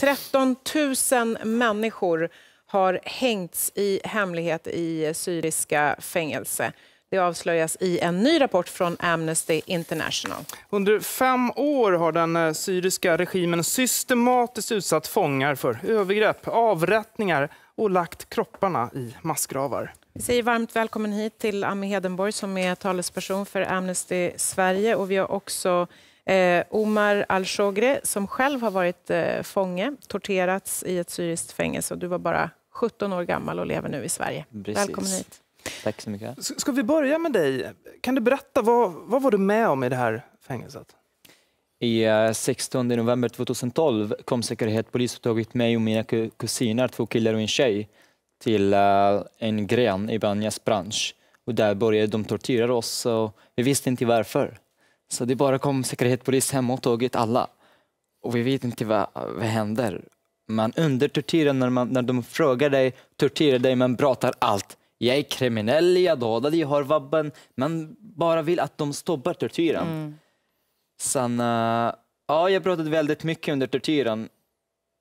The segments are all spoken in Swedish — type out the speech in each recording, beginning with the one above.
13 000 människor har hängts i hemlighet i syriska fängelse. Det avslöjas i en ny rapport från Amnesty International. Under fem år har den eh, syriska regimen systematiskt utsatt fångar för övergrepp, avrättningar och lagt kropparna i massgravar. Vi säger varmt välkommen hit till Ami Hedenborg som är talesperson för Amnesty Sverige. Och vi har också Eh, Omar al-Shogri, som själv har varit eh, fånge, torterats i ett syriskt fängelse. Och du var bara 17 år gammal och lever nu i Sverige. Precis. Välkommen hit. Tack så mycket. S ska vi börja med dig? Kan du berätta, vad, vad var du med om i det här fängelset? I 16 eh, november 2012 kom säkerhetspolisen och tagit mig och mina kusiner, två killar och en tjej, till eh, en gren i Banjas bransch. Och där började de tortera oss och vi visste inte varför. Så det bara kom säkerhetspolis hem och tagit alla. Och vi vet inte vad, vad händer. Under tortyren, när, man, när de frågar dig, torterar dig, men pratar allt. Jag är kriminell, jag dödade, jag har vabben. Man bara vill att de stoppar tortyren. Mm. Sen, eh, ja, jag pratade väldigt mycket under tortyren.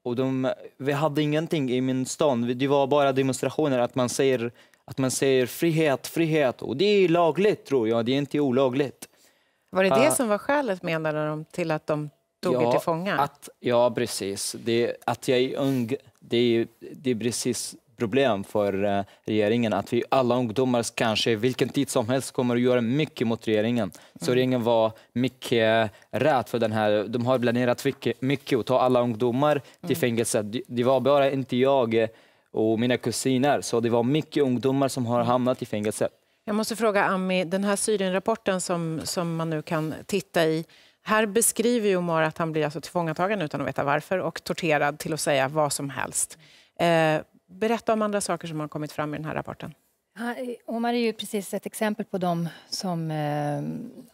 Och de, vi hade ingenting i min stan, det var bara demonstrationer att man säger, att man säger frihet, frihet. Och det är lagligt tror jag, det är inte olagligt. Var det det som var skälet, menade de, till att de tog ja, er till fånga? Att, ja, precis. Det, att jag är ung, det är, det är precis problem för eh, regeringen att vi alla ungdomar kanske vilken tid som helst kommer att göra mycket mot regeringen. Så mm. regeringen var mycket rädd för den här, de har planerat mycket att ta alla ungdomar till mm. fängelse. Det var bara inte jag och mina kusiner, så det var mycket ungdomar som har mm. hamnat i fängelse. Jag måste fråga Ami, den här Syrienrapporten som, som man nu kan titta i. Här beskriver ju Omar att han blir alltså tillfångatagen utan att veta varför och torterad till att säga vad som helst. Eh, berätta om andra saker som har kommit fram i den här rapporten. Omar är ju precis ett exempel på de som eh,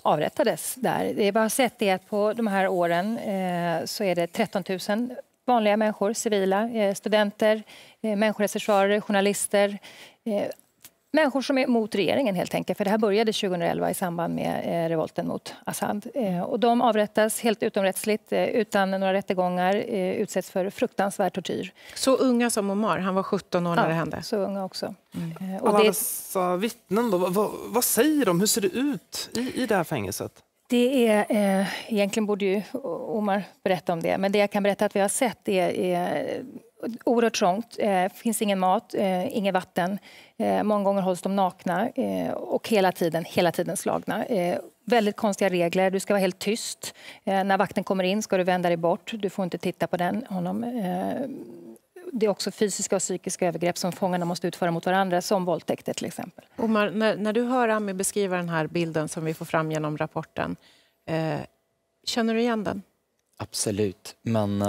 avrättades där. Det vi har sett är att på de här åren eh, så är det 13 000 vanliga människor, civila, eh, studenter, eh, människorättsförsvarare, journalister. Eh, människor som är mot regeringen helt enkelt. För det här började 2011 i samband med eh, revolten mot Assad. Eh, och de avrättas helt utomrättsligt eh, utan några rättegångar, utsätts för fruktansvärd tortyr. Så unga som Omar, han var 17 år när det hände? så unga också. Mm. Och Alla det... dessa vittnen då, vad, vad, säger de? Hur ser det ut i, i det här fängelset? Det är, eh, egentligen borde ju Omar berätta om det, men det jag kan berätta att vi har sett är, är oerhört trångt, eh, finns ingen mat, eh, inget vatten. Eh, många gånger hålls de nakna eh, och hela tiden, hela tiden slagna. väldigt konstiga regler. Du ska vara helt tyst. när vakten kommer in ska du vända dig bort. Du får inte titta på den, honom. det är också fysiska och psykiska övergrepp som fångarna måste utföra mot varandra, som våldtäkter till exempel. Omar, när, när du hör Ami beskriva den här bilden som vi får fram genom rapporten, känner du igen den? Absolut, men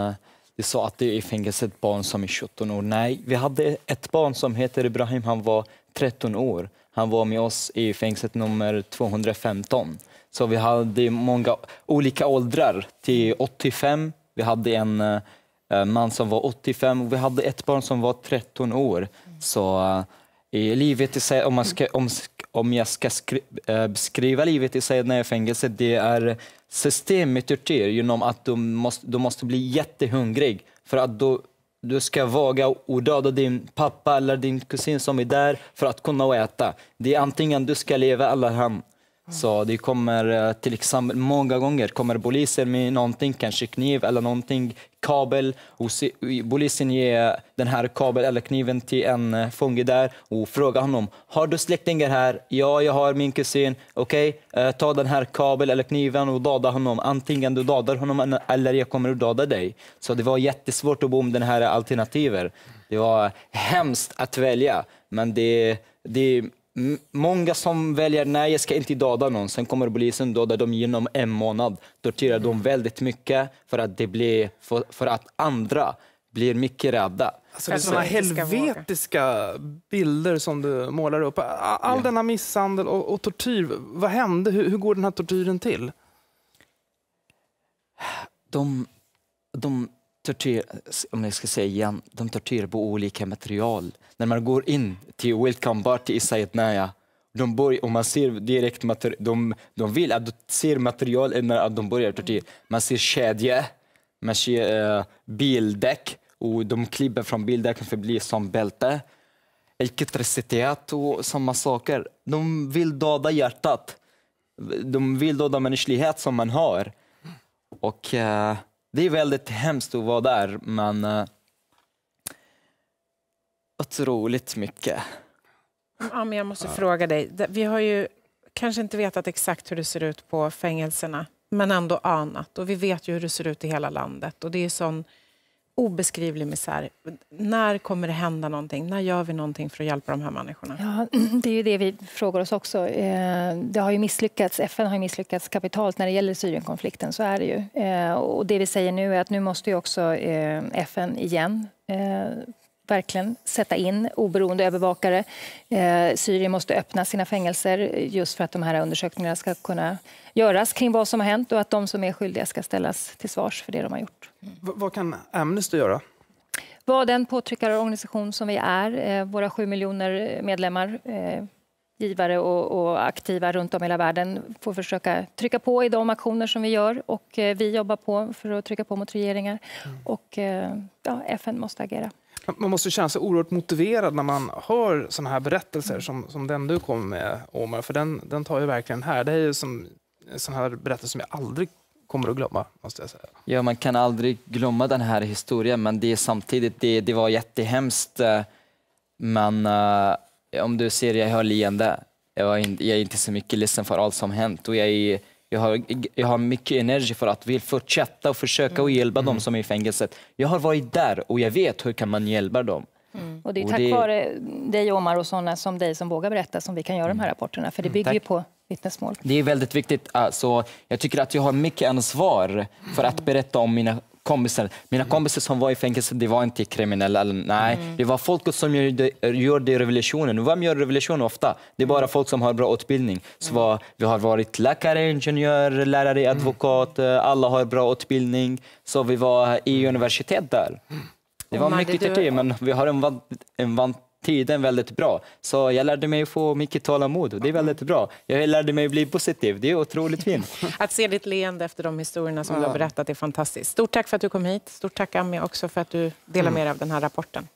det sa att det är i fängelse ett barn som är 17 år. Nej, vi hade ett barn som heter Ibrahim, han var 13 år. Han var med oss i fängelset nummer 215. Så vi hade många olika åldrar, till 85. Vi hade en eh, eh, man som var 85 och vi hade ett barn som var 13 år. Så eh, i livet i sig, om man ska, om om jag ska äh, beskriva livet i Sayedna i fängelse, det är systemet tortyr genom att du måste, du måste bli jättehungrig för att du, du ska våga döda din pappa eller din kusin som är där för att kunna äta. Det är antingen du ska leva eller han, så det kommer eh, till exempel många gånger kommer polisen med någonting, kanske kniv eller någonting, kabel polisen ger den här kabeln eller kniven till en eh, fånge där och frågar honom, har du släktingar här? Ja, jag har min kusin. Okej, okay, eh, ta den här kabeln eller kniven och döda honom. Antingen du dödar honom eller jag kommer att döda dig. Så det var jättesvårt att bo med den här alternativen. Det var hemskt att välja, men det, det Många som väljer, nej jag ska inte döda någon, sen kommer polisen dödar dem inom en månad, torterar dem väldigt mycket för att, det blir, för, för att andra blir mycket rädda. Alltså det är sådana helvetiska bilder som du målar upp. All ja. denna misshandel och, och tortyr, vad hände? Hur, hur, går den här tortyren till? De, de tortyr, om jag ska säga igen, de torterar på olika material. När man går in till Welcome Party i Sayednaya, de börjar, och man ser direkt material, de, de vill att du ser material innan de börjar tortera. Man ser kedja, man ser uh, bildäck och de klipper från bildäcken för att bli som bälte. Elektricitet och samma saker. De vill döda hjärtat. De vill döda mänsklighet som man har. Och... Uh, det är väldigt hemskt att vara där, men eh, otroligt mycket. Ja, men jag måste fråga dig. Vi har ju kanske inte vetat exakt hur det ser ut på fängelserna, men ändå anat. Och vi vet ju hur det ser ut i hela landet. Och det är sån obeskrivlig misär. När kommer det hända någonting? När gör vi någonting för att hjälpa de här människorna? Ja, det är ju det vi frågar oss också. Eh, det har ju misslyckats, FN har misslyckats kapitalt när det gäller Syrienkonflikten, så är det ju. Eh, och det vi säger nu är att nu måste ju också eh, FN igen verkligen sätta in oberoende övervakare. Eh, Syrien måste öppna sina fängelser just för att de här undersökningarna ska kunna göras kring vad som har hänt och att de som är skyldiga ska ställas till svars för det de har gjort. Mm. Vad kan Amnesty göra? Vad den påtryckarorganisation som vi är, eh, våra sju miljoner medlemmar, eh, givare och, och, aktiva runt om i hela världen får försöka trycka på i de aktioner som vi gör. Och eh, vi jobbar på för att trycka på mot regeringar. Mm. Och eh, ja, FN måste agera. Man måste känna sig oerhört motiverad när man hör såna här berättelser mm. som, som den du kom med, Omar. För den, den tar ju verkligen här. Det är ju som, en sån här berättelse som jag aldrig kommer att glömma, måste jag säga. Ja, man kan aldrig glömma den här historien, men det är samtidigt, det, det var jättehemskt. Eh, men uh om du ser, jag har leende. Jag, in, jag är inte så mycket ledsen för allt som hänt. Och jag, är, jag, har, jag har mycket energi för att vill fortsätta och försöka och mm. hjälpa mm. dem som är i fängelset. Jag har varit där och jag vet hur kan man hjälpa dem. Mm. Och det är tack och det... vare dig Omar och sådana som dig som vågar berätta som vi kan göra de här mm. rapporterna. För det mm, bygger mm, på vittnesmål. Det är väldigt viktigt. Alltså, jag tycker att jag har mycket ansvar för att berätta om mina kompisar. Mina mm. kompisar som var i fängelse, de var inte kriminella. Nej, mm. det var folk som gjorde, gjorde revolutionen. Vem gör revolution ofta? Det är bara mm. folk som har bra utbildning. Så mm. var, vi har varit läkare, ingenjör, lärare, advokat. Eh, alla har bra utbildning. Så vi var i universitet där. Det var mycket Turkiet, men vi har invandrat tiden väldigt bra. Så jag lärde mig få mycket tålamod och det är väldigt bra. Jag lärde mig bli positiv, det är otroligt fint. Att se ditt leende efter de historierna som ja. du har berättat är fantastiskt. Stort tack för att du kom hit. Stort tack Ami också för att du delar mm. med dig av den här rapporten.